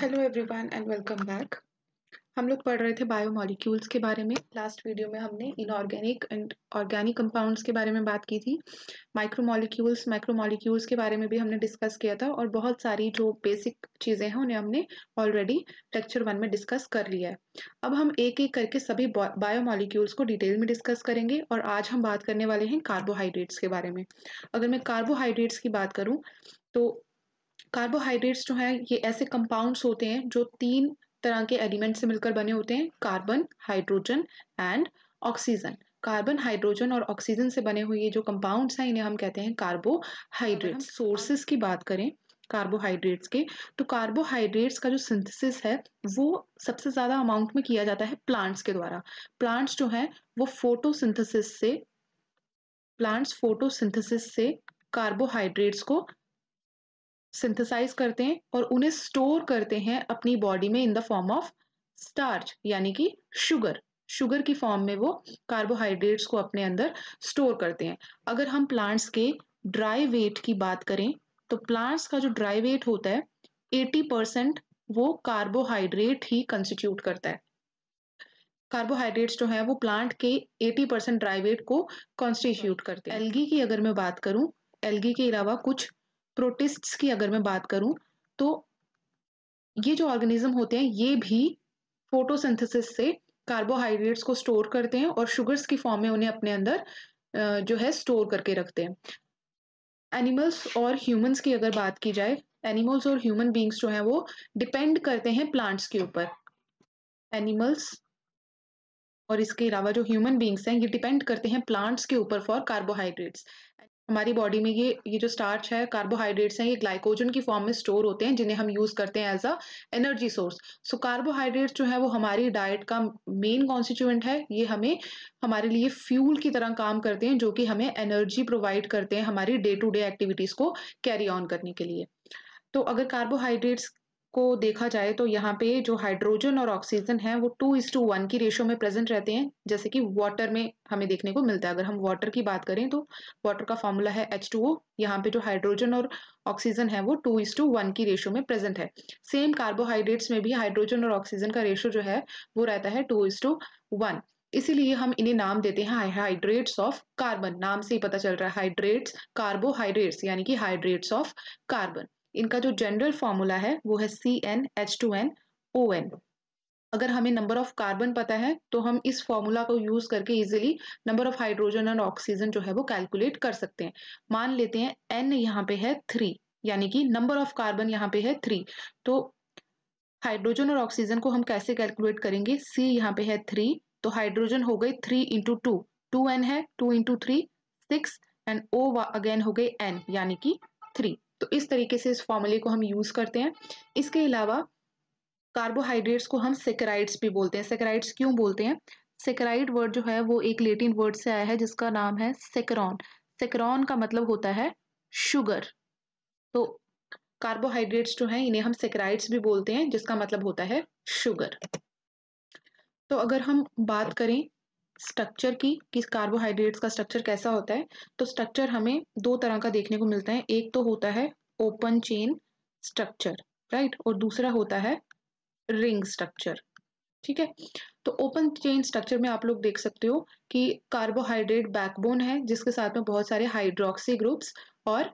Hello everyone and welcome back हम लोग पढ़ रहे थे बायोमॉलिक्यूल्स के बारे में लास्ट वीडियो में हमने इनऑर्गेनिक एंड ऑर्गेनिक कंपाउंड्स के बारे में बात की थी माइक्रो मॉलिक्यूल्स के बारे में भी हमने डिस्कस किया था और बहुत सारी जो बेसिक चीज़ें हैं उन्हें हमने ऑलरेडी लेक्चर वन में डिस्कस कर लिया है अब हम एक एक करके सभी बायोमॉलिक्यूल्स को डिटेल में डिस्कस करेंगे और आज हम बात करने वाले हैं कार्बोहाइड्रेट्स के बारे में अगर मैं कार्बोहाइड्रेट्स की बात करूँ तो कार्बोहाइड्रेट्स जो हैं ये ऐसे कंपाउंड्स होते हैं जो तीन तरह के एलिमेंट से मिलकर बने होते हैं carbon hydrogen and oxygen carbon hydrogen और ऑक्सीजन से बने हुए जो कंपाउंड्स हैं इन्हें हम कहते हैं कार्बोहाइड्रेट सोर्सेस की बात करें कार्बोहाइड्रेट्स के तो कार्बोहाइड्रेट्स का जो सिंथेसिस है वो सबसे ज़्यादा अमाउंट में किया जाता है प्लांट्स के द्वारा प्लांट्स जो है वो फोटोसिंथेसिस से प्लांट्स फोटोसिंथेसिस से कार्बोहाइड्रेट्स को सिंथेसाइज करते हैं और उन्हें स्टोर करते हैं अपनी बॉडी में in the form of starch यानी कि शुगर शुगर की फॉर्म में वो कार्बोहाइड्रेट्स को अपने अंदर स्टोर करते हैं अगर हम प्लांट्स के ड्राई वेट की बात करें तो प्लांट्स का जो ड्राई वेट होता है 80 परसेंट वो कार्बोहाइड्रेट ही कंस्टिट्यूट करता है कार्बोहाइड्रेट्स जो है वो प्लांट के 80 परसेंट ड्राई वेट को कॉन्स्टिट्यूट करते हैं एलगी की अगर मैं बात करूं एलगी के अलावा कुछ प्रोटिस्ट्स की अगर मैं बात करूं तो ये जो ऑर्गेनिज्म होते हैं ये भी फोटोसिंथेसिस से कार्बोहाइड्रेट्स को स्टोर करते हैं और शुगर्स की फॉर्म में उन्हें अपने अंदर जो है स्टोर करके रखते हैं एनिमल्स और ह्यूमंस की अगर बात की जाए एनिमल्स और ह्यूमन बींग्स जो हैं वो डिपेंड करते हैं प्लांट्स के ऊपर एनिमल्स और इसके अलावा जो ह्यूमन बींग्स हैं ये डिपेंड करते हैं प्लांट्स के ऊपर फॉर कार्बोहाइड्रेट्स हमारी बॉडी में ये ये जो स्टार्च है कार्बोहाइड्रेट्स हैं ये ग्लाइकोजन की फॉर्म में स्टोर होते हैं जिन्हें हम यूज़ करते हैं as a energy source so carbohydrates जो है वो हमारी डाइट का मेन कॉन्स्टिट्यूएंट है ये हमें हमारे लिए फ्यूल की तरह काम करते हैं जो कि हमें एनर्जी प्रोवाइड करते हैं हमारी डे टू डे एक्टिविटीज़ को कैरी ऑन करने के लिए तो अगर कार्बोहाइड्रेट्स को देखा जाए तो यहाँ पे जो हाइड्रोजन और ऑक्सीजन है वो टू इज टू वन की रेशो में प्रेजेंट रहते हैं जैसे कि वाटर में हमें देखने को मिलता है अगर हम वाटर की बात करें तो वाटर का फॉर्मूला है एच टू ओ यहाँ पे जो हाइड्रोजन और ऑक्सीजन है वो टू इज टू वन की रेशो में प्रेजेंट है सेम कार्बोहाइड्रेट्स में भी हाइड्रोजन और ऑक्सीजन का रेशो जो है वो रहता है टू इज टू वन इसीलिए हम इन्हें नाम देते हैं हाइड्रेट्स ऑफ कार्बन नाम से ही पता चल रहा है हाइड्रेट्स कार्बोहाइड्रेट्स यानी कि हाइड्रेट्स ऑफ कार्बन इनका जो जनरल फॉर्मूला है वो है C n H two n O n अगर हमें नंबर ऑफ कार्बन पता है तो हम इस फॉर्मूला को यूज करके इजिली नंबर ऑफ हाइड्रोजन और ऑक्सीजन जो है वो कैलकुलेट कर सकते हैं मान लेते हैं एन यहाँ पे है थ्री यानी कि नंबर ऑफ कार्बन यहाँ पे है थ्री तो हाइड्रोजन और ऑक्सीजन को हम कैसे कैलकुलेट करेंगे सी यहाँ पे है थ्री तो हाइड्रोजन हो गई three into two two n है two into three six and O again हो गई एन यानी कि थ्री तो इस तरीके से इस फॉर्मूले को हम यूज़ करते हैं इसके अलावा कार्बोहाइड्रेट्स को हम सेक्राइड्स भी बोलते हैं सेक्राइड्स क्यों बोलते हैं सेक्राइड वर्ड जो है वो एक लेटिन वर्ड से आया है जिसका नाम है सेक्रॉन सेक्रॉन का मतलब होता है शुगर तो कार्बोहाइड्रेट्स जो है इन्हें हम सेक्राइड्स भी बोलते हैं जिसका मतलब होता है शुगर तो अगर हम बात करें स्ट्रक्चर की कि कार्बोहाइड्रेट्स का स्ट्रक्चर कैसा होता है तो स्ट्रक्चर हमें दो तरह का देखने को मिलता है एक तो होता है ओपन चेन स्ट्रक्चर राइट और दूसरा होता है रिंग स्ट्रक्चर ठीक है तो ओपन चेन स्ट्रक्चर में आप लोग देख सकते हो कि कार्बोहाइड्रेट बैकबोन है जिसके साथ में बहुत सारे हाइड्रोक्सी ग्रुप्स और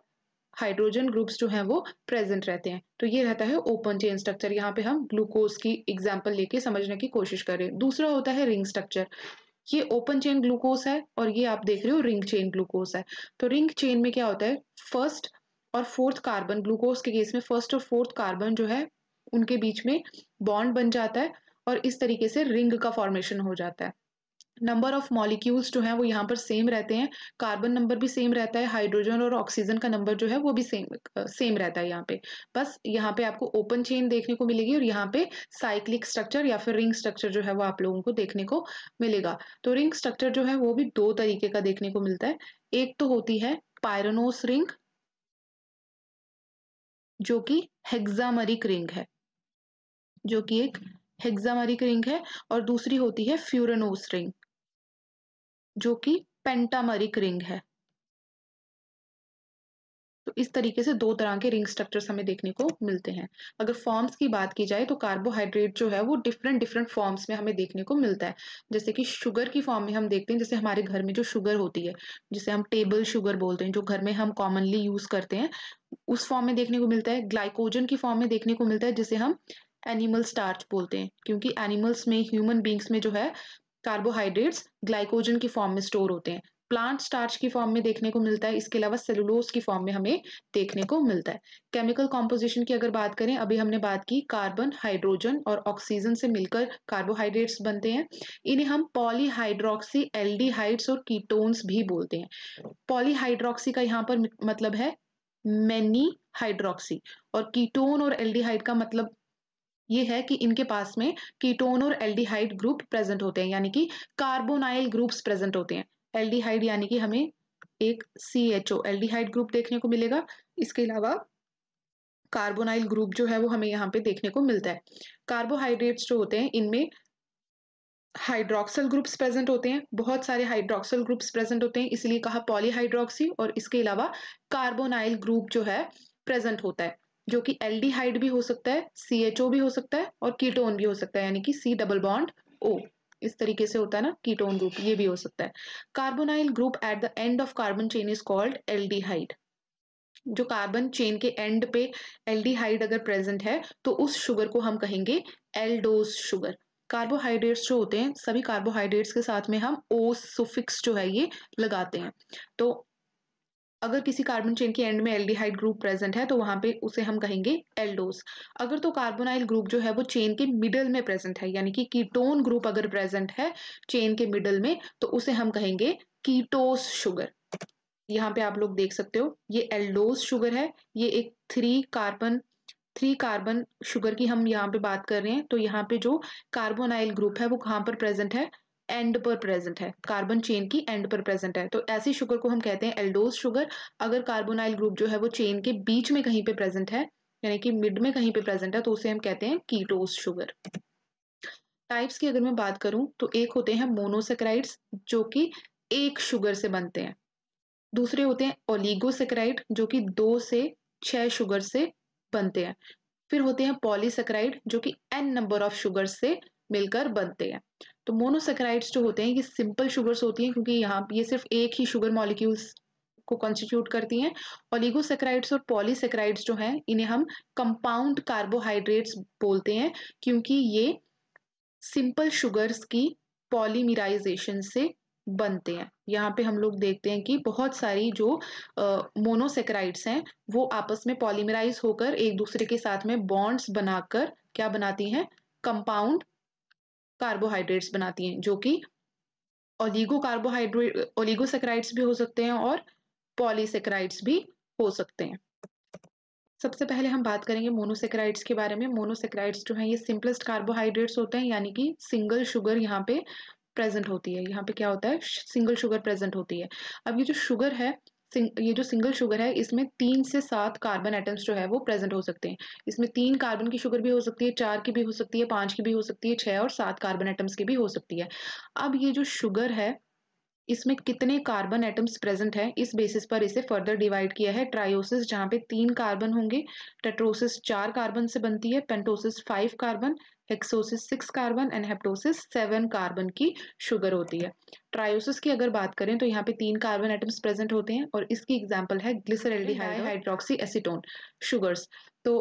हाइड्रोजन ग्रुप्स जो हैं वो प्रेजेंट रहते हैं तो ये रहता है ओपन चेन स्ट्रक्चर यहाँ पे हम ग्लूकोज की एग्जाम्पल लेके समझने की कोशिश कर रहे हैं दूसरा होता है रिंग स्ट्रक्चर ये ओपन चेन ग्लूकोज है और ये आप देख रहे हो रिंग चेन ग्लूकोज है तो रिंग चेन में क्या होता है फर्स्ट और फोर्थ कार्बन ग्लूकोज के केस में फर्स्ट और फोर्थ कार्बन जो है उनके बीच में बॉन्ड बन जाता है और इस तरीके से रिंग का फॉर्मेशन हो जाता है नंबर ऑफ मॉलिक्यूल्स जो हैं वो यहाँ पर सेम रहते हैं कार्बन नंबर भी सेम रहता है हाइड्रोजन और ऑक्सीजन का नंबर जो है वो भी सेम सेम रहता है यहाँ पे बस यहाँ पे आपको ओपन चेन देखने को मिलेगी और यहाँ पे साइक्लिक स्ट्रक्चर या फिर रिंग स्ट्रक्चर जो है वो आप लोगों को देखने को मिलेगा तो रिंग स्ट्रक्चर जो है वो भी दो तरीके का देखने को मिलता है एक तो होती है पायरनोस रिंग जो कि हेग्जामरिक रिंग है जो कि एक हेग्जामरिक रिंग है और दूसरी होती है फ्यूरनोस रिंग जो कि पेंटामरिक रिंग है तो इस तरीके से दो तरह के रिंग स्ट्रक्चर्स हमें देखने को मिलते हैं अगर फॉर्म्स की बात की जाए तो कार्बोहाइड्रेट जो है वो डिफरेंट डिफरेंट फॉर्म्स में हमें देखने को मिलता है जैसे कि शुगर की फॉर्म में हम देखते हैं जैसे हमारे घर में जो शुगर होती है जिसे हम टेबल शुगर बोलते हैं जो घर में हम कॉमनली यूज करते हैं उस फॉर्म में देखने को मिलता है ग्लाइकोजन की फॉर्म में देखने को मिलता है जिसे हम एनिमल स्टार्च बोलते हैं क्योंकि एनिमल्स में ह्यूमन बींग्स में जो है कार्बोहाइड्रेट्स ग्लाइकोजन की फॉर्म में स्टोर होते हैं प्लांट स्टार्च की फॉर्म में देखने को मिलता है इसके अलावा सेलुलोज की फॉर्म में हमें देखने को मिलता है केमिकल कॉम्पोजिशन की अगर बात करें अभी हमने बात की कार्बन हाइड्रोजन और ऑक्सीजन से मिलकर कार्बोहाइड्रेट्स बनते हैं इन्हें हम पॉलीहाइड्रोक्सी एल्डिहाइड्स और कीटोन्स भी बोलते हैं पॉलीहाइड्रोक्सी का यहाँ पर मतलब है मैनी हाइड्रोक्सी और कीटोन और एल्डिहाइड का मतलब ये है कि इनके पास में कीटोन और एल्डिहाइड ग्रुप प्रेजेंट होते हैं यानी कि कार्बोनाइल ग्रुप्स प्रेजेंट होते हैं एल्डिहाइड यानी कि हमें एक C H O aldehyde group देखने को मिलेगा इसके अलावा कार्बोनाइल ग्रुप जो है वो हमें यहाँ पे देखने को मिलता है कार्बोहाइड्रेट्स जो होते हैं इनमें हाइड्रोक्सल ग्रुप्स प्रेजेंट होते हैं बहुत सारे हाइड्रोक्सल ग्रुप्स प्रेजेंट होते हैं इसलिए कहा पॉलीहाइड्रोक्सी और इसके अलावा कार्बोनाइल ग्रुप जो है प्रेजेंट होता है जो कि एल्डिहाइड भी हो सकता है सी भी हो सकता है और कीटोन भी हो सकता है यानी कि सी डबल बॉन्ड ओ इस तरीके से होता है ना कीटोन ग्रुप ये भी हो सकता है carbonyl group at the end of carbon chain is called aldehyde जो कार्बन चेन के एंड पे एल्डिहाइड अगर प्रेजेंट है तो उस शुगर को हम कहेंगे एल्डोस शुगर कार्बोहाइड्रेट्स जो होते हैं सभी कार्बोहाइड्रेट्स के साथ में हम ओ सुफिक्स जो है ये लगाते हैं तो अगर किसी कार्बन चेन के एंड में एल्डिहाइड ग्रुप प्रेजेंट है तो वहां पे उसे हम कहेंगे एल्डोस अगर तो कार्बोनाइल ग्रुप जो है वो चेन के मिडल में प्रेजेंट है यानी कि कीटोन ग्रुप अगर प्रेजेंट है चेन के मिडल में तो उसे हम कहेंगे कीटोस शुगर यहाँ पे आप लोग देख सकते हो ये एल्डोस शुगर है ये एक three carbon three carbon sugar की हम यहाँ पे बात कर रहे हैं तो यहाँ पे जो कार्बोनाइल ग्रुप है वो कहाँ पर प्रेजेंट है एंड पर प्रेजेंट है कार्बन चेन की एंड पर प्रेजेंट है तो ऐसी शुगर को हम कहते हैं एल्डोज शुगर अगर कार्बोनाइल ग्रुप जो है वो चेन के बीच में कहीं पे प्रेजेंट है यानी कि मिड में कहीं पे प्रेजेंट है तो उसे हम कहते हैं कीटोज शुगर टाइप्स की अगर मैं बात करूं तो एक होते हैं मोनोसेक्राइड्स जो कि एक शुगर से बनते हैं दूसरे होते हैं ओलिगोसेक्राइड जो कि दो से छह शुगर से बनते हैं फिर होते हैं पॉलीसेक्राइड जो कि एन नंबर ऑफ शुगर से मिलकर बनते हैं तो मोनोसेक्राइड्स जो होते हैं ये सिंपल शुगर्स होती हैं क्योंकि यहाँ ये सिर्फ एक ही शुगर मॉलिक्यूल्स को कॉन्स्टिट्यूट करती हैं ओलिगोसेक्राइड्स और पॉलीसेक्राइड्स जो हैं इन्हें हम कंपाउंड कार्बोहाइड्रेट्स बोलते हैं क्योंकि ये सिंपल शुगर्स की पॉलीमिराइजेशन से बनते हैं यहाँ पे हम लोग देखते हैं कि बहुत सारी जो मोनोसेक्राइड्स हैं वो आपस में पॉलीमराइज होकर एक दूसरे के साथ में बॉन्ड्स बनाकर क्या बनाती हैं कंपाउंड कार्बोहाइड्रेट्स बनाती हैं जो कि ओलीगो कार्बोहाइड्रेट ओलीगोसेक्राइड्स भी हो सकते हैं और पॉलीसेक्राइड्स भी हो सकते हैं सबसे पहले हम बात करेंगे मोनोसेक्राइड्स के बारे में मोनोसेक्राइड्स जो हैं ये सिंपलेस्ट कार्बोहाइड्रेट्स होते हैं यानी कि सिंगल शुगर यहाँ पे प्रेजेंट होती है यहाँ पे क्या होता है सिंगल शुगर प्रेजेंट होती है अब ये जो शुगर है ये जो सिंगल शुगर है इसमें तीन से सात कार्बन एटम्स जो है वो प्रेजेंट हो सकते हैं इसमें तीन कार्बन की शुगर भी हो सकती है चार की भी हो सकती है पांच की भी हो सकती है छह और सात कार्बन एटम्स की भी हो सकती है अब ये जो शुगर है इसमें कितने कार्बन एटम्स प्रेजेंट हैं इस बेसिस पर इसे फर्दर डिवाइड किया है ट्रायोसिस जहाँ पे तीन कार्बन होंगे टेट्रोसिस चार कार्बन से बनती है pentoses five carbon hexoses six carbon and heptoses seven carbon की शुगर होती है ट्रायोसिस की अगर बात करें तो यहाँ पे तीन कार्बन एटम्स प्रेजेंट होते हैं और इसकी एग्जाम्पल है ग्लिसरल्डिहाइड हाइड्रोक्सी एसिटोन शुगर्स तो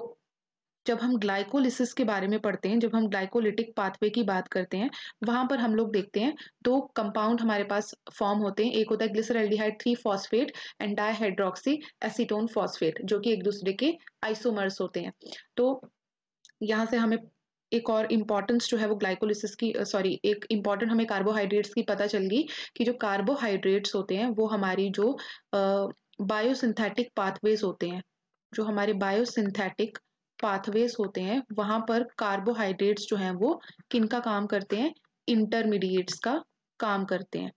जब हम ग्लाइकोलिसिस के बारे में पढ़ते हैं जब हम ग्लाइकोलिटिक पाथवे की बात करते हैं वहां पर हम लोग देखते हैं दो कंपाउंड हमारे पास फॉर्म होते हैं एक होता है glyceraldehyde three phosphate and dihydroxy acetone phosphate जो कि एक दूसरे के आइसोमर्स होते हैं तो यहाँ से हमें एक और इम्पॉर्टेंस जो है वो ग्लाइकोलिसिस की सॉरी एक इम्पॉर्टेंट हमें कार्बोहाइड्रेट्स की पता चल गई कि जो कार्बोहाइड्रेट्स होते हैं वो हमारी जो बायोसिंथेटिक पाथवेज होते हैं जो हमारे बायोसिंथेटिक पाथवेज होते हैं वहां पर कार्बोहाइड्रेट्स जो हैं वो किन का काम करते हैं इंटरमीडिएट्स का काम करते हैं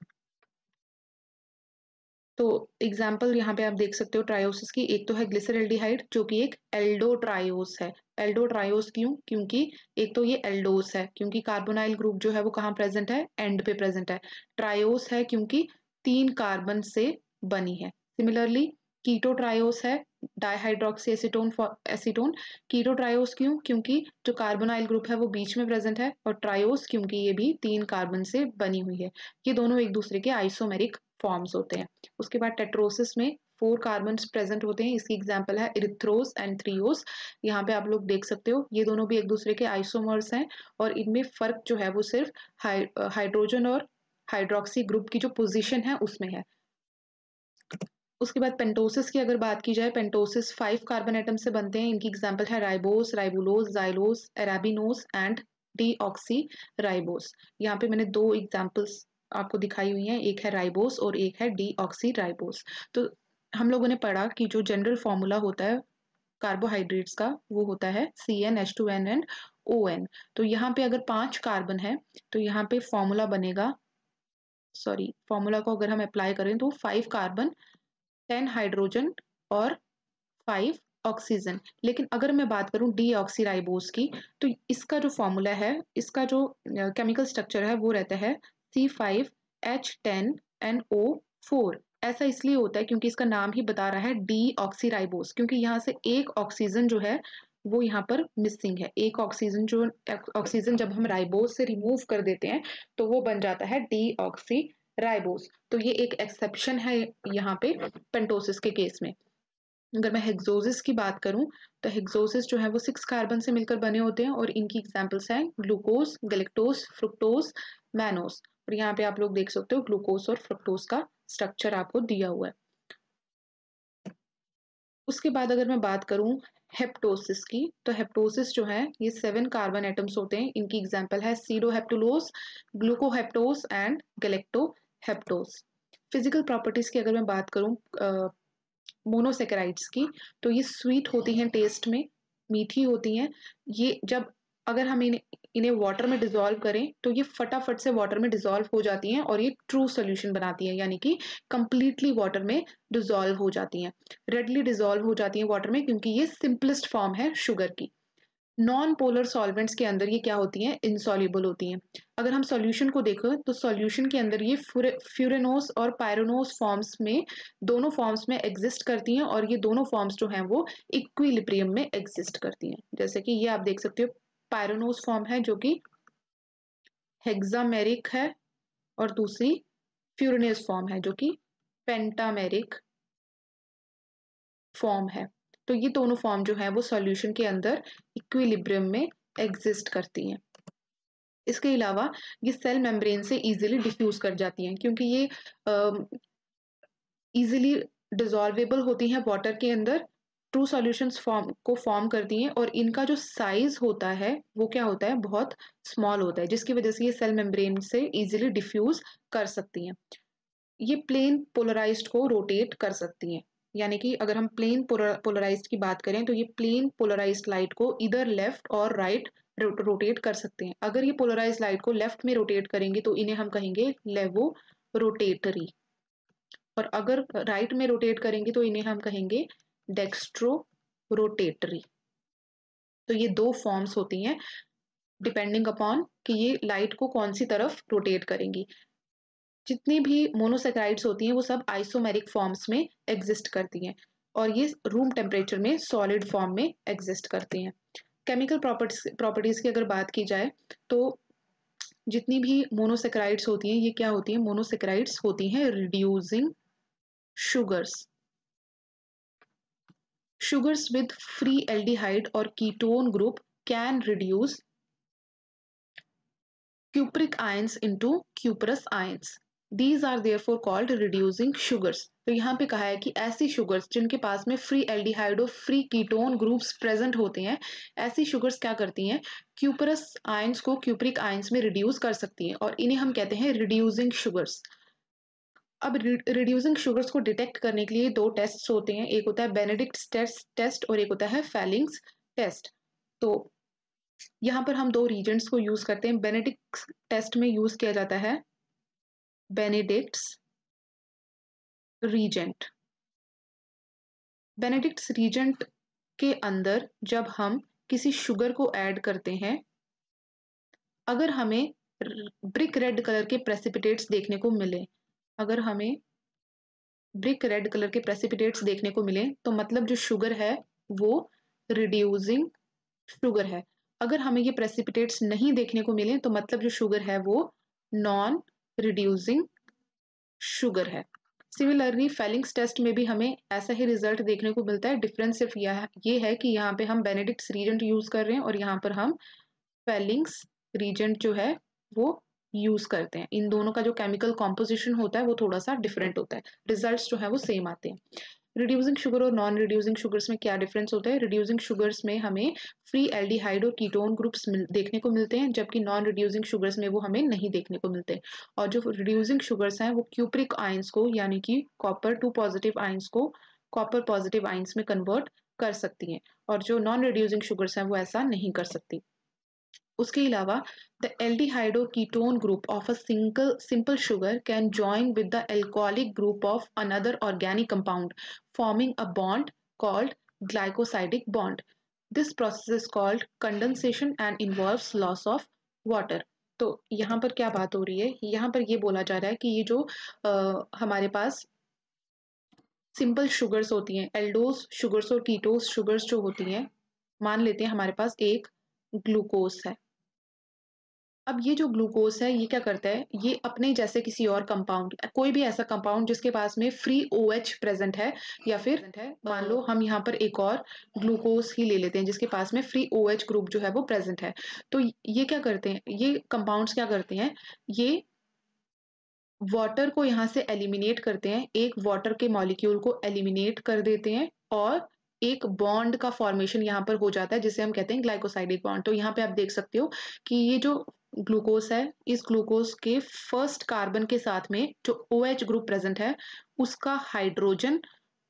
तो एग्जाम्पल यहाँ पे आप देख सकते हो ट्रायोसिस की एक तो है ग्लिसरल्डिहाइड जो कि एक एल्डोट्रायोस है एल्डोट्रायोस क्यों क्योंकि एक तो ये एल्डोस है क्योंकि कार्बोनाइल ग्रुप जो है वो कहाँ प्रेजेंट है एंड पे प्रेजेंट है ट्रायोस है क्योंकि तीन कार्बन से बनी है सिमिलरली कीटोट्रायोस है dihydroxy acetone acetone keto triose क्यों क्योंकि जो कार्बोनाइल ग्रुप है वो बीच में प्रेजेंट है और ट्रायोस क्योंकि ये भी तीन कार्बन से बनी हुई है ये दोनों एक दूसरे के आइसोमेरिक फॉर्म्स होते हैं उसके बाद टेट्रोसिस में फोर कार्बन प्रेजेंट होते हैं इसकी एग्जाम्पल है इरिथ्रोस एंड थ्रियोस यहाँ पे आप लोग देख सकते हो ये दोनों भी एक दूसरे के आइसोमर्स हैं और इनमें फ़र्क जो है वो सिर्फ हाइड्रोजन और हाइड्रोक्सी ग्रुप की जो पोजीशन है उसमें है उसके बाद पेंटोसिस की अगर बात की जाए पेंटोसिस फाइव कार्बन एटम से बनते हैं इनकी एग्जाम्पल है ribose ribulose xylose arabinose and deoxyribose यहाँ पे मैंने दो एग्जाम्पल्स आपको दिखाई हुई हैं एक है राइबोस और एक है डी ऑक्सी राइबोस तो हम लोगों ने पढ़ा कि जो जनरल फॉर्मूला होता है कार्बोहाइड्रेट्स का वो होता है C n H two n and O n तो यहाँ पे अगर पांच कार्बन है तो यहाँ पे फॉर्मूला बनेगा सॉरी फॉर्मूला को अगर हम अप्लाई करें तो फाइव कार्बन टेन हाइड्रोजन और फाइव ऑक्सीजन लेकिन अगर मैं बात करूं डी ऑक्सीराइबोज की तो इसका जो फॉर्मूला है इसका जो केमिकल स्ट्रक्चर है वो रहता है C five H ten n O four ऐसा इसलिए होता है क्योंकि इसका नाम ही बता रहा है डी ऑक्सीराइबोस क्योंकि यहाँ से एक ऑक्सीजन जो है वो यहाँ पर मिसिंग है एक ऑक्सीजन जो ऑक्सीजन जब हम राइबोस से रिमूव कर देते हैं तो वो बन जाता है डी ऑक्सी राइबोस तो ये एक एक्सेप्शन है यहाँ पे पेंटोसिस के केस में अगर मैं हेग्जोसिस की बात करूं तो हेग्जोसिस जो है वो सिक्स कार्बन से मिलकर बने होते हैं और इनकी एग्जाम्पल्स हैं ग्लूकोज गलेक्टोस फ्रुक्टोस मैनोस और यहाँ पे आप लोग देख सकते हो ग्लूकोज और फ्रुक्टोज का स्ट्रक्चर आपको दिया हुआ है उसके बाद अगर मैं बात करूं हेप्टोसिस की तो हेप्टोसिस जो है ये सेवन कार्बन एटम्स होते हैं इनकी एग्जाम्पल है sedoheptulose glucoheptose and galactoheptose physical properties की अगर मैं बात करूँ मोनोसेकेराइड्स की तो ये स्वीट होती हैं टेस्ट में मीठी होती हैं ये जब अगर हम इन्हें इन्हें वाटर में डिजोल्व करें तो ये फटाफट से वाटर में डिजोल्व हो जाती हैं और ये ट्रू सोल्यूशन बनाती है यानी कि कम्प्लीटली वाटर में डिजोल्व हो जाती हैं रेडली डिजोल्व हो जाती हैं वाटर में क्योंकि ये सिंपलेस्ट फॉर्म है शुगर की नॉन पोलर सॉल्वेंट्स के अंदर ये क्या होती हैं इनसॉल्यूबल होती हैं अगर हम सॉल्यूशन को देखें तो सॉल्यूशन के अंदर ये फ्यूरेनोस और पायरोनोस फॉर्म्स में दोनों फॉर्म्स में एग्जिस्ट करती हैं और ये दोनों फॉर्म्स जो हैं वो इक्विलिब्रियम में एग्जिस्ट करती हैं जैसे कि ये आप देख सकते हो पायरोनोस फॉर्म है जो कि हेक्सामेरिक है और दूसरी फ्यूरनेस फॉर्म है जो कि पेंटामेरिक फॉर्म है तो ये दोनों फॉर्म जो है वो सॉल्यूशन के अंदर इक्विलिब्रियम में एग्जिस्ट करती हैं इसके अलावा ये सेल मेम्ब्रेन से इजीली डिफ्यूज कर जाती हैं क्योंकि ये इजीली डिजॉल्वेबल होती हैं वाटर के अंदर ट्रू सॉल्यूशंस फॉर्म को फॉर्म करती हैं और इनका जो साइज होता है वो क्या होता है बहुत स्मॉल होता है जिसकी वजह से ये सेल मेम्ब्रेन से इजीली डिफ्यूज कर सकती हैं ये प्लेन पोलराइज को रोटेट कर सकती हैं यानी कि अगर हम प्लेन पोलराइज की बात करें तो ये प्लेन पोलराइज लाइट को इधर लेफ्ट और राइट right रोटेट कर सकते हैं अगर ये पोलराइज लाइट को लेफ्ट में रोटेट करेंगे तो इन्हें हम कहेंगे लेवो रोटेटरी और अगर राइट right में रोटेट करेंगे तो इन्हें हम कहेंगे डेक्स्ट्रो रोटेटरी तो ये दो फॉर्म्स होती हैं डिपेंडिंग अपॉन कि ये लाइट को कौन सी तरफ रोटेट करेंगी जितनी भी मोनोसेक्राइड्स होती हैं वो सब आइसोमेरिक फॉर्म्स में एग्जिस्ट करती हैं और ये रूम टेम्परेचर में सॉलिड फॉर्म में एग्जिस्ट करती हैं केमिकल प्रॉपर्टीज प्रॉपर्टीज़ की अगर बात की जाए तो जितनी भी मोनोसेक्राइड्स होती हैं ये क्या होती हैं मोनोसेक्राइड्स होती हैं reducing sugars sugars with free aldehyde और ketone group can reduce cupric ions into cuprous ions these are therefore called reducing sugars तो यहाँ पे कहा है कि ऐसी शुगर्स जिनके पास में free aldehyde or free ketone groups present होते हैं ऐसी शुगर्स क्या करती हैं क्यूपरस आयंस को क्यूपरिक आयंस में रिड्यूस कर सकती हैं और इन्हें हम कहते हैं रिड्यूसिंग शुगर्स अब रिड्यूसिंग शुगर्स को डिटेक्ट करने के लिए दो टेस्ट होते हैं एक होता है बेनेडिक्ट टेस्ट और एक होता है फेलिंग्स टेस्ट तो यहाँ पर हम दो रीजेंट्स को यूज़ करते हैं बेनेडिक्स टेस्ट में यूज़ किया जाता है Benedict's रीजेंट बेनेडिक्ट्स रीजेंट के अंदर जब हम किसी शुगर को ऐड करते हैं अगर हमें ब्रिक रेड कलर के प्रेसिपिटेट्स देखने को मिले अगर हमें ब्रिक रेड कलर के प्रेसिपिटेट्स देखने को मिले तो मतलब जो शुगर है वो रिड्यूजिंग शुगर है अगर हमें ये प्रेसिपिटेट्स नहीं देखने को मिले तो मतलब जो शुगर है वो नॉन रिड्यूसिंग शुगर है सिमिलरली फेलिंग्स टेस्ट में भी हमें ऐसा ही रिजल्ट देखने को मिलता है डिफरेंस सिर्फ यह ये है कि यहाँ पे हम बेनेडिक्ट रीजेंट यूज़ कर रहे हैं और यहाँ पर हम फेलिंग्स रीजेंट जो है वो यूज़ करते हैं इन दोनों का जो केमिकल कॉम्पोजिशन होता है वो थोड़ा सा डिफरेंट होता है रिजल्ट जो है वो सेम आते हैं रिड्यूसिंग शुगर और नॉन रिड्यूसिंग शुगर्स में क्या डिफरेंस होता है रिड्यूसिंग शुगर्स में हमें फ्री एल्डिहाइड और कीटोन ग्रुप्स देखने को मिलते हैं जबकि नॉन रिड्यूसिंग शुगर्स में वो हमें नहीं देखने को मिलते और जो रिड्यूसिंग शुगर्स हैं वो क्यूप्रिक आइंस को यानी कि कॉपर टू पॉजिटिव आइंस को कॉपर पॉजिटिव आइंस में कन्वर्ट कर सकती हैं और जो नॉन रिड्यूसिंग शुगर्स हैं वो ऐसा नहीं कर सकती उसके अलावा the ketone group of a single simple sugar can join with the alcoholic group of another organic compound forming a bond called glycosidic bond this process is called condensation and involve loss of water तो यहाँ पर क्या बात हो रही है यहाँ पर ये बोला जा रहा है कि ये जो आ, हमारे पास सिंपल शुगर्स होती हैं एल्डोज शुगर्स और कीटोज शुगर्स जो होती हैं मान लेते हैं हमारे पास एक ग्लूकोज है अब ये जो ग्लूकोज है ये क्या करता है ये अपने जैसे किसी और कंपाउंड कोई भी ऐसा कंपाउंड जिसके पास में फ्री ओ एच प्रेजेंट है या फिर मान हाँ। लो हम यहाँ पर एक और ग्लूकोज ही ले लेते हैं जिसके पास में फ्री ओ एच ग्रुप जो है वो प्रेजेंट है तो ये क्या करते हैं ये कंपाउंड क्या करते हैं ये वाटर को यहाँ से एलिमिनेट करते हैं एक वाटर के मॉलिक्यूल को एलिमिनेट कर देते हैं और एक बॉन्ड का फॉर्मेशन यहाँ पर हो जाता है जिसे हम कहते हैं ग्लाइकोसाइडिक बॉन्ड तो यहाँ पे आप देख सकते हो कि ये जो ग्लूकोज है इस ग्लूकोज के फर्स्ट कार्बन के साथ में जो ओ OH ग्रुप प्रेजेंट है उसका हाइड्रोजन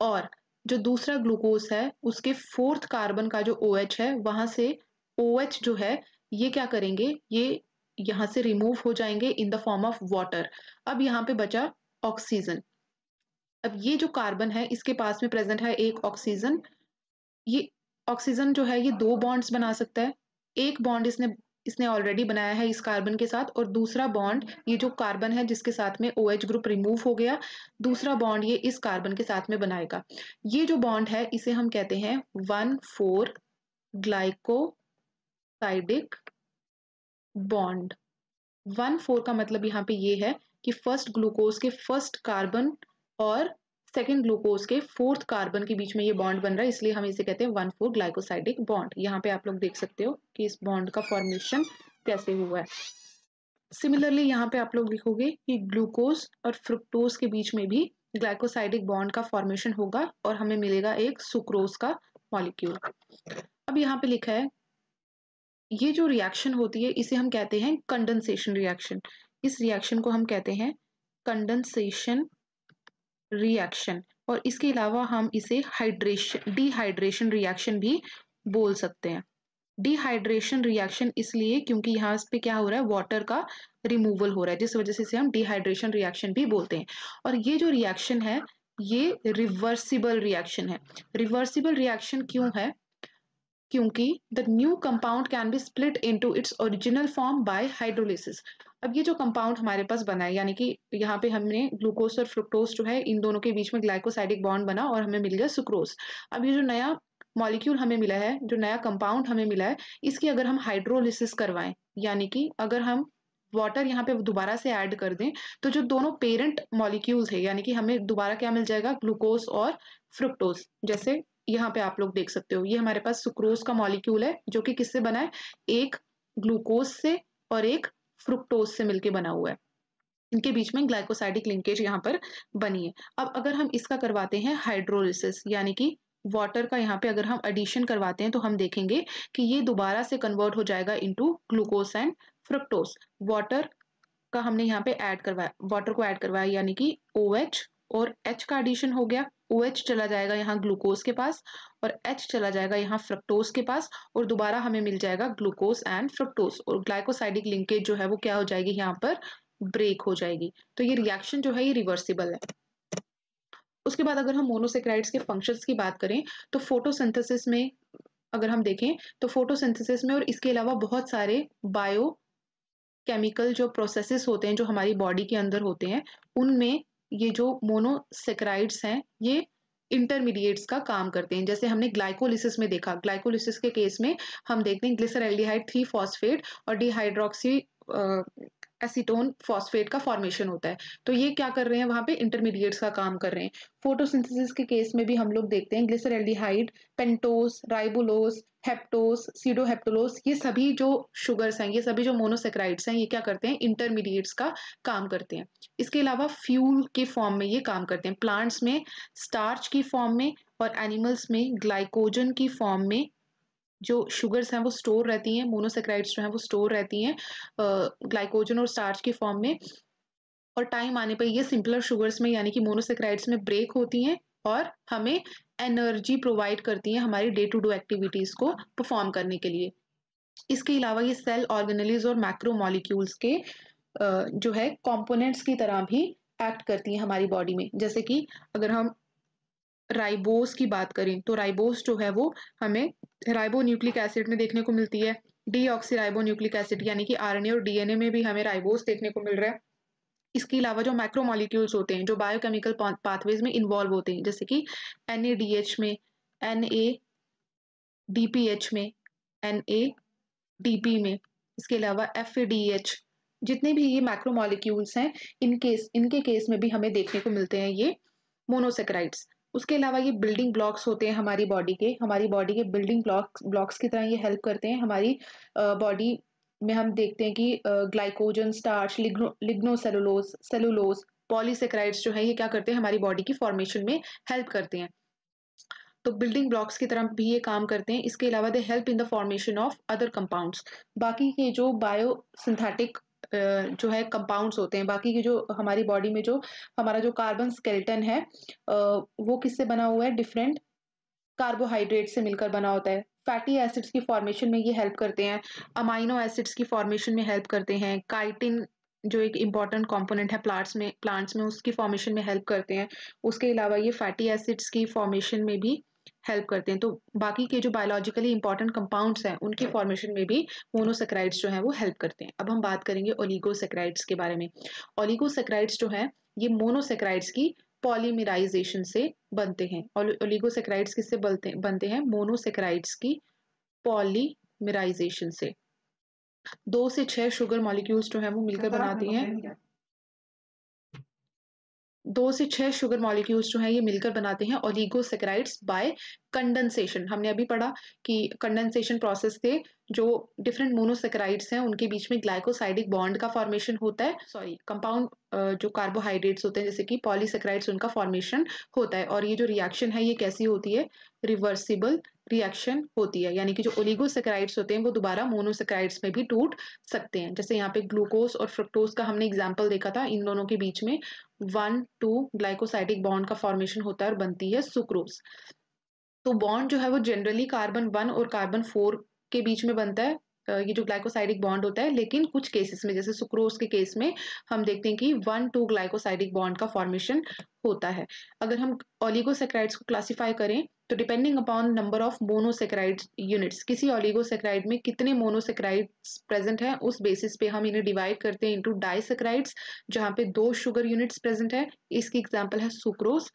और जो दूसरा ग्लूकोज है उसके फोर्थ कार्बन का जो ओ OH है वहां से ओ OH जो है ये क्या करेंगे ये यहाँ से रिमूव हो जाएंगे in the form of water अब यहाँ पे बचा ऑक्सीजन अब ये जो कार्बन है इसके पास में प्रेजेंट है एक ऑक्सीजन ये ऑक्सीजन जो है ये दो बॉन्ड्स बना सकता है एक बॉन्ड इसने इसने ऑलरेडी बनाया है इस कार्बन के साथ और दूसरा बॉन्ड ये जो कार्बन है जिसके साथ में ओ OH ग्रुप रिमूव हो गया दूसरा बॉन्ड ये इस कार्बन के साथ में बनाएगा ये जो बॉन्ड है इसे हम कहते हैं one four glycosidic bond one four का मतलब यहाँ पे ये है कि फर्स्ट ग्लूकोज के फर्स्ट कार्बन और सेकेंड ग्लूकोज के फोर्थ कार्बन के बीच में ये बॉन्ड बन रहा है इसलिए हम इसे कहते हैं वन फोर ग्लाइकोसाइडिक बॉन्ड यहाँ पे आप लोग देख सकते हो कि इस बॉन्ड का फॉर्मेशन कैसे हुआ है सिमिलरली यहाँ पे आप लोग लिखोगे कि ग्लूकोज और फ्रुक्टोज के बीच में भी ग्लाइकोसाइडिक बॉन्ड का फॉर्मेशन होगा और हमें मिलेगा एक सुक्रोज का मॉलिक्यूल अब यहाँ पे लिखा है ये जो रिएक्शन होती है इसे हम कहते हैं कंडेंसेशन रिएक्शन इस रिएक्शन को हम कहते हैं कंडेंसेशन रिएक्शन और इसके अलावा हम इसे हाइड्रेशन डिहाइड्रेशन रिएक्शन भी बोल सकते हैं डिहाइड्रेशन रिएक्शन इसलिए क्योंकि यहाँ पे क्या हो रहा है वाटर का रिमूवल हो रहा है जिस वजह से इसे हम डिहाइड्रेशन रिएक्शन भी बोलते हैं और ये जो रिएक्शन है ये रिवर्सिबल रिएक्शन है रिवर्सिबल रिएक्शन क्यों है क्योंकि the new compound can be split into its original form by hydrolysis अब ये जो कंपाउंड हमारे पास बना है यानी कि यहाँ पे हमने ग्लूकोज और फ्रुक्टोज जो है इन दोनों के बीच में ग्लाइकोसाइडिक बॉन्ड बना और हमें मिल गया सुक्रोज अब ये जो नया मॉलिक्यूल हमें मिला है जो नया कंपाउंड हमें मिला है इसकी अगर हम हाइड्रोलिसिस करवाएं यानी कि अगर हम वाटर यहाँ पे दोबारा से ऐड कर दें तो जो दोनों पेरेंट मॉलिक्यूल्स है यानी कि हमें दोबारा क्या मिल जाएगा ग्लूकोज और फ्रुक्टोज जैसे यहाँ पे आप लोग देख सकते हो ये हमारे पास सुक्रोज का मॉलिक्यूल है जो कि किससे बना है एक ग्लूकोज से और एक फ्रुक्टोज से मिलके बना हुआ है इनके बीच में ग्लाइकोसाइडिक लिंकेज यहाँ पर बनी है अब अगर हम इसका करवाते हैं हाइड्रोलिसिस यानी कि वाटर का यहाँ पे अगर हम एडिशन करवाते हैं तो हम देखेंगे कि ये दोबारा से कन्वर्ट हो जाएगा into glucose and fructose water का हमने यहाँ पे ऐड करवाया वाटर को ऐड करवाया यानी कि ओ OH, और एच का एडिशन हो गया ओ OH चला जाएगा यहाँ ग्लूकोज के पास और एच चला जाएगा यहाँ फ्रक्टोज के पास और दोबारा हमें मिल जाएगा ग्लूकोज एंड फ्रक्टोज और ग्लाइकोसाइडिक लिंकेज जो है वो क्या हो जाएगी यहाँ पर ब्रेक हो जाएगी तो ये रिएक्शन जो है ये रिवर्सिबल है उसके बाद अगर हम मोनोसेक्राइड्स के फंक्शंस की बात करें तो फोटोसिंथेसिस में अगर हम देखें तो फोटोसिंथेसिस में और इसके अलावा बहुत सारे बायो केमिकल जो प्रोसेसेस होते हैं जो हमारी बॉडी के अंदर होते हैं उनमें ये जो मोनोसेक्राइड्स हैं ये इंटरमीडिएट्स का काम करते हैं जैसे हमने ग्लाइकोलिसिस में देखा ग्लाइकोलिसिस के केस में हम देखते हैं ग्लिसराइल्डिहाइड थ्री फॉस्फेट और डिहाइड्रोक्सी एसीटोन फॉस्फेट का फॉर्मेशन होता है तो ये क्या कर रहे हैं वहाँ पे इंटरमीडिएट्स का काम कर रहे हैं फोटोसिंथेसिस के केस में भी हम लोग देखते हैं ग्लिसरेल्डिहाइड पेंटोस राइबुलोस हेप्टोस सीडोहेप्टोलोस ये सभी जो शुगर्स हैं ये सभी जो मोनोसेक्राइड्स हैं ये क्या करते हैं इंटरमीडिएट्स का काम करते हैं इसके अलावा फ्यूल के फॉर्म में ये काम करते हैं प्लांट्स में स्टार्च की फॉर्म में और एनिमल्स में ग्लाइकोजन की फॉर्म में जो शुगर्स हैं वो स्टोर रहती हैं मोनोसेक्राइड्स जो हैं वो स्टोर रहती हैं ग्लाइकोजन और स्टार्च के फॉर्म में और टाइम आने पर ये सिंपलर शुगर्स में यानी कि मोनोसेक्राइड्स में ब्रेक होती हैं और हमें एनर्जी प्रोवाइड करती हैं हमारी डे टू डे एक्टिविटीज़ को परफॉर्म करने के लिए इसके अलावा ये सेल ऑर्गेनलीज और मैक्रोमोलिक्यूल्स के जो है कॉम्पोनेंट्स की तरह भी एक्ट करती हैं हमारी बॉडी में जैसे कि अगर हम राइबोस की बात करें तो राइबोस जो है वो हमें राइबो न्यूक्लिक एसिड में देखने को मिलती है डी ऑक्सीराइबो न्यूक्लिक एसिड यानी कि आरएनए और डीएनए में भी हमें राइबोस देखने को मिल रहा है इसके अलावा जो माइक्रोमोलिक्यूल्स होते हैं जो बायोकेमिकल पाथवेज में इन्वॉल्व होते हैं जैसे कि एन में एन में एन में इसके अलावा एफ जितने भी ये माइक्रोमोलिक्यूल्स हैं इनके इनके केस में भी हमें देखने को मिलते हैं ये मोनोसेक्राइड्स उसके अलावा ये बिल्डिंग ब्लॉक्स होते हैं हमारी बॉडी के हमारी बॉडी के बिल्डिंग ब्लॉक्स ब्लॉक्स की तरह ये हेल्प करते हैं हमारी बॉडी में हम देखते हैं कि glycogen starch lignocellulose cellulose polysaccharides जो है ये क्या करते हैं हमारी बॉडी की फॉर्मेशन में हेल्प करते हैं तो बिल्डिंग ब्लॉक्स की तरह भी ये काम करते हैं इसके अलावा they help in the formation of other compounds बाकी के जो बायो सिंथेटिक जो है कंपाउंड्स होते हैं बाकी की जो हमारी बॉडी में जो हमारा जो कार्बन स्केल्टन है वो किससे बना हुआ है डिफरेंट कार्बोहाइड्रेट से मिलकर बना होता है फैटी एसिड्स की फॉर्मेशन में ये हेल्प करते हैं अमाइनो एसिड्स की फॉर्मेशन में हेल्प करते हैं काइटिन जो एक इम्पॉर्टेंट कंपोनेंट है प्लांट्स में प्लांट्स में उसकी फॉर्मेशन में हेल्प करते हैं उसके अलावा ये फैटी एसिड्स की फॉर्मेशन में भी हेल्प करते हैं तो बाकी के जो बायोलॉजिकली इंपॉर्टेंट कंपाउंड्स हैं उनके फॉर्मेशन में भी मोनोसेक्राइड्स जो हैं वो हेल्प करते हैं अब हम बात करेंगे ओलिगोसेक्राइड्स के बारे में ओलीगोसेक्राइड्स जो हैं ये मोनोसेक्राइड्स की पॉलीमराइजेशन से बनते हैं और किससे बनते बनते हैं मोनोसेक्राइड्स की पॉलीमराइजेशन से दो से छह शुगर मॉलिक्यूल्स जो है वो मिलकर बनाती हैं दो से छह शुगर मॉलिक्यूल्स जो है ये मिलकर बनाते हैं ओलिगोसेक्राइड्स बाय कंडेंसेशन हमने अभी पढ़ा कि कंडेंसेशन प्रोसेस से जो डिफरेंट मोनोसेक्राइड्स हैं उनके बीच में ग्लाइकोसाइडिक बॉन्ड का फॉर्मेशन होता है सॉरी कंपाउंड जो कार्बोहाइड्रेट्स होते हैं जैसे कि पॉलीसेक्राइड्स उनका फॉर्मेशन होता है और ये जो रिएक्शन है ये कैसी होती है रिवर्सिबल रिएक्शन होती है यानी कि जो ओलिगोसेक्राइड्स होते हैं वो दोबारा मोनोसेक्राइड्स में भी टूट सकते हैं जैसे यहाँ पे ग्लूकोज और फ्रुक्टोज का हमने एग्जाम्पल देखा था इन दोनों के बीच में वन टू ग्लाइकोसाइटिक बॉन्ड का फॉर्मेशन होता है और बनती है सुक्रोज तो बॉन्ड जो है वो जनरली कार्बन वन और कार्बन फोर के बीच में बनता है ये जो ग्लाइकोसाइडिक बॉन्ड होता है लेकिन कुछ केसेस में जैसे सुक्रोज के केस में हम देखते हैं कि वन टू ग्लाइकोसाइडिक बॉन्ड का फॉर्मेशन होता है अगर हम ऑलिगोसेक्राइड्स को क्लासिफाई करें तो depending upon number of monosaccharide units किसी ऑलिगोसेक्राइड में कितने मोनोसेक्राइड प्रेजेंट हैं उस बेसिस पे हम इन्हें डिवाइड करते हैं इनटू डाइसेक्राइड्स जहाँ पे दो शुगर यूनिट्स प्रेजेंट है इसकी एग्जांपल है सुक्रोज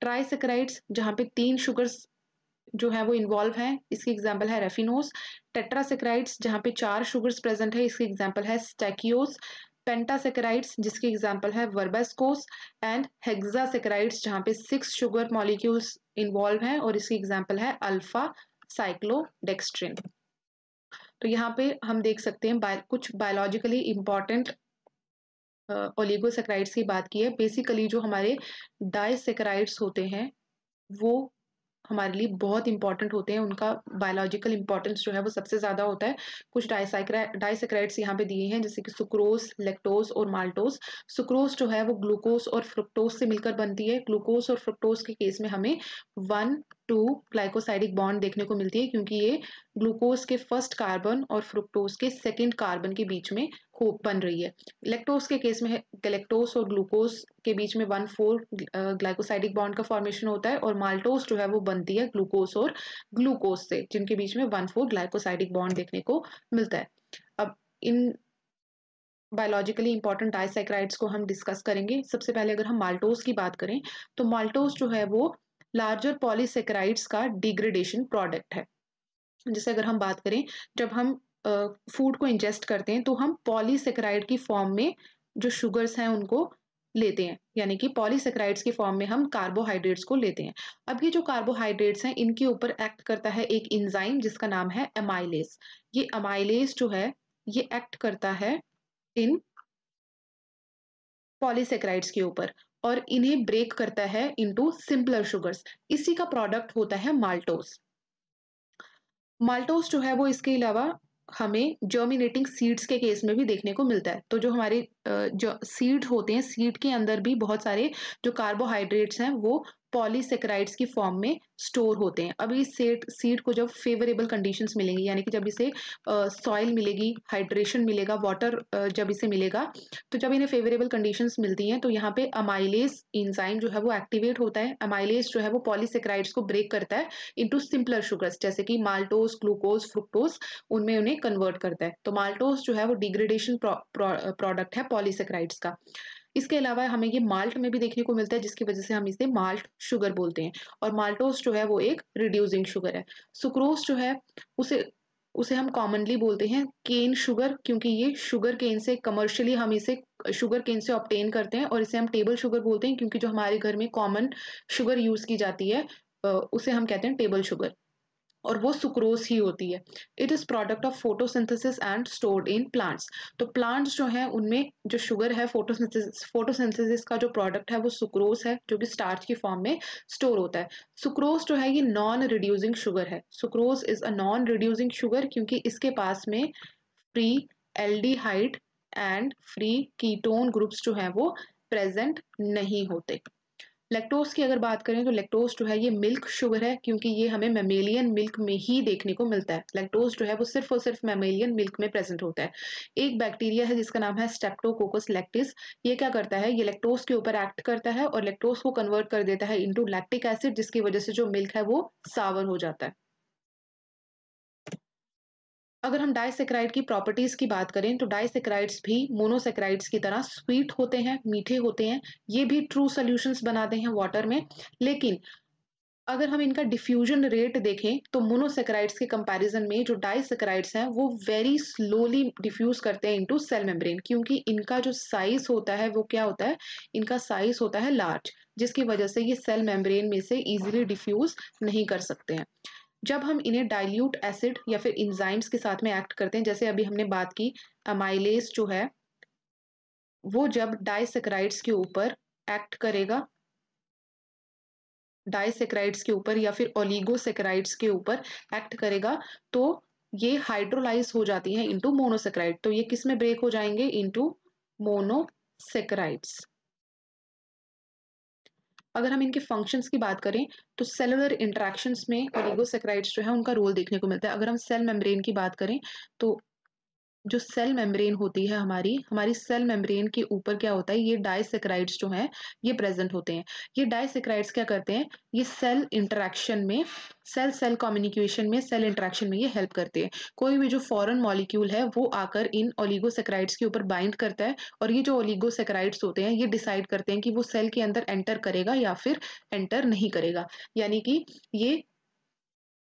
ट्राइसेक्राइड्स जहाँ पे तीन शुगर्स जो है वो इन्वॉल्व है इसकी एग्जाम्पल है रेफिनोस टेट्रासेक्राइड्स जहाँ पे चार शुगर्स प्रेजेंट है इसकी एग्जाम्पल है स्टेकियोस पेंटासेक्राइड्स जिसकी एग्जाम्पल है वर्बेस्कोस एंड हेक्सासेक्राइड्स जहाँ पे सिक्स शुगर मॉलिक्यूल्स इन्वॉल्व हैं और इसकी एग्जाम्पल है अल्फा साइक्लोडेक्स्ट्रिन तो यहाँ पे हम देख सकते हैं बाय, कुछ बायोलॉजिकली इम्पॉर्टेंट ओलिगोसेक्राइड्स की बात की है बेसिकली जो हमारे डाइसेक्राइड्स होते हैं वो हमारे लिए बहुत इंपॉर्टेंट होते हैं उनका बायोलॉजिकल इंपॉर्टेंस जो है वो सबसे ज़्यादा होता है कुछ डाइसेक्राइड्स यहाँ पे दिए हैं जैसे कि सुक्रोस लेक्टोज और माल्टोज सुक्रोज जो है वो ग्लूकोज और फ्रुक्टोज से मिलकर बनती है ग्लूकोज और फ्रुक्टोज के केस में हमें वन टू ग्लाइकोसाइडिक बॉन्ड देखने को मिलती है क्योंकि ये ग्लूकोज के फर्स्ट कार्बन और फ्रुक्टोज के सेकेंड कार्बन के बीच में हो बन रही है इलेक्टोज के केस में लेक्टोस और ग्लूकोज के बीच में वन फोर ग्लाइकोसाइडिक बॉन्ड का फॉर्मेशन होता है और माल्टोज जो है वो बनती है ग्लूकोज और ग्लूकोज से जिनके बीच में वन फोर ग्लाइकोसाइडिक बॉन्ड देखने को मिलता है अब इन बायोलॉजिकली इंपॉर्टेंट डाइसाइक्राइड्स को हम डिस्कस करेंगे सबसे पहले अगर हम माल्टोज की बात करें तो माल्टोज जो है वो लार्जर पॉलीसेक्राइड्स का डिग्रेडेशन प्रोडक्ट है जैसे अगर हम बात करें जब हम फूड को इंजेस्ट करते हैं तो हम पॉलीसेक्राइड की फॉर्म में जो शुगर्स हैं उनको लेते हैं यानी कि पॉलीसेक्राइड्स के फॉर्म में हम कार्बोहाइड्रेट्स को लेते हैं अब ये जो कार्बोहाइड्रेट्स हैं इनके ऊपर एक्ट करता है एक इंजाइम जिसका नाम है एमाइलेस ये एमाइलेस जो है ये एक्ट करता है इन पॉलीसेक्राइड्स के ऊपर और इन्हें ब्रेक करता है इनटू सिंपलर शुगर्स इसी का प्रोडक्ट होता है माल्टोस माल्टोस जो है वो इसके अलावा हमें जर्मिनेटिंग सीड्स के केस में भी देखने को मिलता है तो जो हमारे जो सीड होते हैं सीड के अंदर भी बहुत सारे जो कार्बोहाइड्रेट्स हैं वो पॉलीसेक्राइड्स की फॉर्म में स्टोर होते हैं अब इस सेट सीड को जब फेवरेबल कंडीशंस मिलेंगी यानी कि जब इसे सॉइल uh, मिलेगी हाइड्रेशन मिलेगा वाटर uh, जब इसे मिलेगा तो जब इन्हें फेवरेबल कंडीशंस मिलती हैं तो यहाँ पे अमाइलेस इंजाइम जो है वो एक्टिवेट होता है अमाइलेस जो है वो पॉलीसेक्राइड्स को ब्रेक करता है इंटू सिंपलर शुगर्स जैसे कि माल्टोस ग्लूकोज फ्रुक्टोज उनमें उन्हें कन्वर्ट करता है तो माल्टोस जो है वो डिग्रेडेशन प्रोडक्ट है पॉलीसेक्राइड्स का इसके अलावा हमें ये माल्ट में भी देखने को मिलता है जिसकी वजह से हम इसे माल्ट शुगर बोलते हैं और माल्टोज जो है वो एक रिड्यूसिंग शुगर है सुक्रोज जो है उसे उसे हम कॉमनली बोलते हैं केन शुगर क्योंकि ये शुगर केन से कमर्शियली हम इसे शुगर केन से ऑप्टेन करते हैं और इसे हम टेबल शुगर बोलते हैं क्योंकि जो हमारे घर में कॉमन शुगर यूज़ की जाती है उसे हम कहते हैं टेबल शुगर और वो सुक्रोज ही होती है it is product of photosynthesis and stored in plants तो प्लांट्स जो हैं उनमें जो शुगर है फोटोसिंथेसिस फोटोसिंथेसिस का जो प्रोडक्ट है वो सुक्रोज है जो कि स्टार्च की फॉर्म में स्टोर होता है सुक्रोज जो है ये नॉन रिड्यूसिंग शुगर है sucrose is a non reducing sugar क्योंकि इसके पास में free aldehyde and free ketone groups जो हैं वो प्रेजेंट नहीं होते लेक्टोज की अगर बात करें तो लेक्टोज जो है ये मिल्क शुगर है क्योंकि ये हमें मेमेलियन मिल्क में ही देखने को मिलता है लेक्टोज जो है वो सिर्फ और सिर्फ मेमेलियन मिल्क में प्रेजेंट होता है एक बैक्टीरिया है जिसका नाम है स्टेप्टोकोकस लेक्टिस ये क्या करता है ये लेक्टोज के ऊपर एक्ट करता है और लेक्टोज को कन्वर्ट कर देता है इंटू लैक्टिक एसिड जिसकी वजह से जो मिल्क है वो सावर हो जाता है अगर हम डाइसेक्राइड की प्रॉपर्टीज़ की बात करें तो डाइसेक्राइड्स भी मोनोसेक्राइड्स की तरह स्वीट होते हैं मीठे होते हैं ये भी ट्रू सोल्यूशन बनाते हैं वाटर में लेकिन अगर हम इनका डिफ्यूजन रेट देखें तो मोनोसेक्राइड्स के कंपैरिजन में जो डाइसेक्राइड्स हैं वो वेरी स्लोली डिफ्यूज करते हैं इनटू सेल मेम्ब्रेन क्योंकि इनका जो साइज होता है वो क्या होता है इनका साइज होता है लार्ज जिसकी वजह से ये सेल मेम्ब्रेन में से इजीली डिफ्यूज नहीं कर सकते हैं जब हम इन्हें डाइल्यूट एसिड या फिर इंजाइम्स के साथ में एक्ट करते हैं जैसे अभी हमने बात की अमाइलेस जो है वो जब डाइसेक्राइड्स के ऊपर एक्ट करेगा डाइसेक्राइड्स के ऊपर या फिर ओलिगोसेक्राइड्स के ऊपर एक्ट करेगा तो ये हाइड्रोलाइज हो जाती है इंटू मोनोसेक्राइड तो ये किस में ब्रेक हो जाएंगे इंटू मोनोसेक्राइड्स अगर हम इनके फंक्शंस की बात करें तो सेलुलर इंट्रैक्शंस में ओलिगोसेक्राइड्स जो है उनका रोल देखने को मिलता है अगर हम सेल मेम्ब्रेन की बात करें तो जो सेल मेम्ब्रेन होती है हमारी हमारी सेल मेम्ब्रेन के ऊपर क्या होता है ये डायसेक्राइड्स जो हैं ये प्रेजेंट होते हैं ये डायसेक्राइड्स क्या करते हैं ये सेल इंटरेक्शन में सेल सेल कम्युनिकेशन में सेल इंटरेक्शन में ये हेल्प करते हैं कोई भी जो फॉरेन मॉलिक्यूल है वो आकर इन ओलिगोसेक्राइड्स के ऊपर बाइंड करता है और ये जो ओलिगोसेक्राइड्स होते हैं ये डिसाइड करते हैं कि वो सेल के अंदर एंटर करेगा या फिर एंटर नहीं करेगा यानी कि ये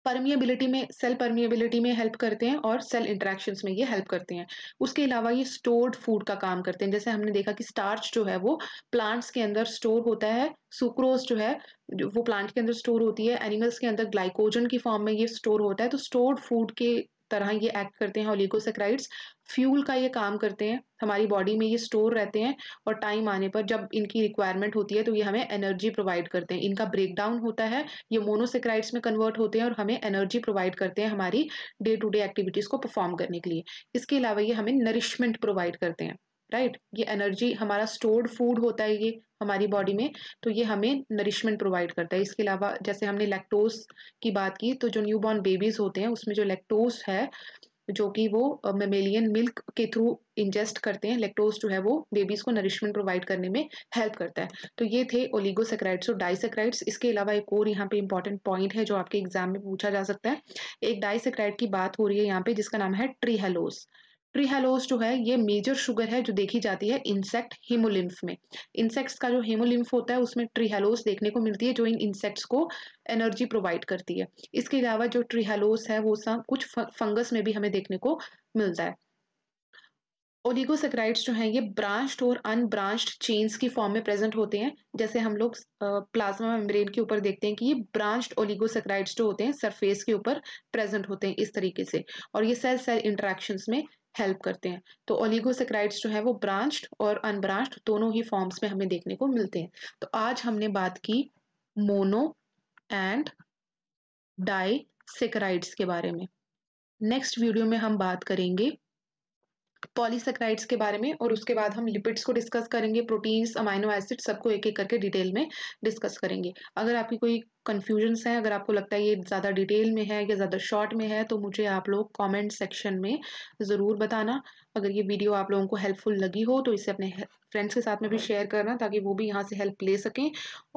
परमिएबिलिटी में सेल परमिएबिलिटी में हेल्प करते हैं और सेल इंट्रैक्शन में ये हेल्प करते हैं उसके अलावा ये स्टोर्ड फूड का काम करते हैं जैसे हमने देखा कि स्टार्च जो है वो प्लांट्स के अंदर स्टोर होता है सुक्रोज जो है वो प्लांट के अंदर स्टोर होती है एनिमल्स के अंदर ग्लाइकोजन की फॉर्म में ये स्टोर होता है तो स्टोर्ड फूड के तरह ये एक्ट करते हैं ओलिगोसेक्राइड्स फ्यूल का ये काम करते हैं हमारी बॉडी में ये स्टोर रहते हैं और टाइम आने पर जब इनकी रिक्वायरमेंट होती है तो ये हमें एनर्जी प्रोवाइड करते हैं इनका ब्रेकडाउन होता है ये मोनोसेक्राइड्स में कन्वर्ट होते हैं और हमें एनर्जी प्रोवाइड करते हैं हमारी डे टू डे एक्टिविटीज़ को परफॉर्म करने के लिए इसके अलावा ये हमें नरिशमेंट प्रोवाइड करते हैं राइट right? ये एनर्जी हमारा स्टोर्ड फूड होता है ये हमारी बॉडी में तो ये हमें नरिशमेंट प्रोवाइड करता है इसके अलावा जैसे हमने लैक्टोज की बात की तो जो न्यू बॉर्न बेबीज़ होते हैं उसमें जो लैक्टोज है जो कि वो मेमेलियन मिल्क के थ्रू इंजेस्ट करते हैं लेक्टोज जो है वो बेबीज़ को नरिशमेंट प्रोवाइड करने में हेल्प करता है तो ये थे ओलिगोसेक्राइड्स और डाइसेक्राइड्स इसके अलावा एक और यहाँ पे इंपॉर्टेंट पॉइंट है जो आपके एग्जाम में पूछा जा सकता है एक डाइसेक्राइड की बात हो रही है यहाँ पे जिसका नाम है ट्रीहेलोस ट्रिहेलोज जो है ये मेजर शुगर है जो देखी जाती है इंसेक्ट हिमोलिम्फ में इंसेक्ट्स का जो हिमोलिम्फ होता है उसमें ट्रिहेलोज देखने को मिलती है जो इन इंसेक्ट्स को एनर्जी प्रोवाइड करती है इसके अलावा जो ट्रिहेलोज है वो सब कुछ फंगस में भी हमें देखने को मिलता है ओलिगोसेक्राइड्स जो हैं ये ब्रांच्ड और अनब्रांच्ड चेन्स की फॉर्म में प्रेजेंट होते हैं जैसे हम लोग प्लाज्मा मेम्ब्रेन के ऊपर देखते हैं कि ये ब्रांच्ड ओलिगोसेक्राइड्स जो होते हैं सरफेस के ऊपर प्रेजेंट होते हैं इस तरीके से और ये सेल सेल इंटरेक्शंस में हेल्प करते हैं तो ओलिगोसेक्राइड्स जो है वो ब्रांच्ड और अनब्रांच्ड दोनों ही फॉर्म्स में हमें देखने को मिलते हैं तो आज हमने बात की मोनो एंड डाई सेक्राइड्स के बारे में नेक्स्ट वीडियो में हम बात करेंगे पॉलीसेक्राइड्स के बारे में और उसके बाद हम लिपिड्स को डिस्कस करेंगे प्रोटीन्स अमाइनो एसिड सबको एक एक करके डिटेल में डिस्कस करेंगे अगर आपकी कोई कन्फ्यूजन्स हैं अगर आपको लगता है ये ज़्यादा डिटेल में है या ज़्यादा शॉर्ट में है तो मुझे आप लोग कमेंट सेक्शन में ज़रूर बताना अगर ये वीडियो आप लोगों को हेल्पफुल लगी हो तो इसे अपने फ्रेंड्स के साथ में भी शेयर करना ताकि वो भी यहाँ से हेल्प ले सकें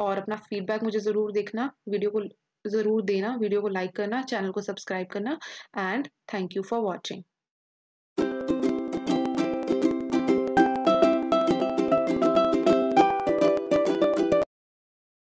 और अपना फीडबैक मुझे ज़रूर देखना वीडियो को ज़रूर देना वीडियो को लाइक करना चैनल को सब्सक्राइब करना and thank you for watching